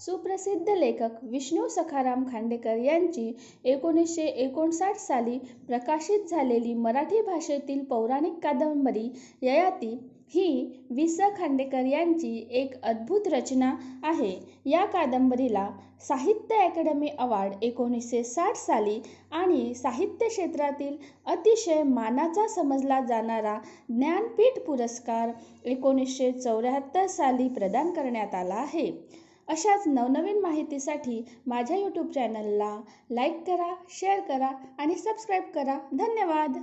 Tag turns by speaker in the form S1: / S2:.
S1: सुप्रसिद्ध लेखक विष्णू सखाराम खांडेकर यांची एकोणीसशे एकोणसाठ साली प्रकाशित झालेली मराठी भाषेतील पौराणिक कादंबरी ययाती ही वि स खांडेकर यांची एक अद्भुत रचना आहे या कादंबरीला साहित्य अकॅडमी अवॉर्ड एकोणीसशे साठ साली आणि साहित्य क्षेत्रातील अतिशय मानाचा समजला जाणारा ज्ञानपीठ पुरस्कार एकोणीसशे चौऱ्याहत्तर साली प्रदान करण्यात आला आहे अशाच नवनवीन माहितीसाठी माझ्या यूट्यूब चॅनलला लाईक करा शेअर करा आणि सबस्क्राईब करा धन्यवाद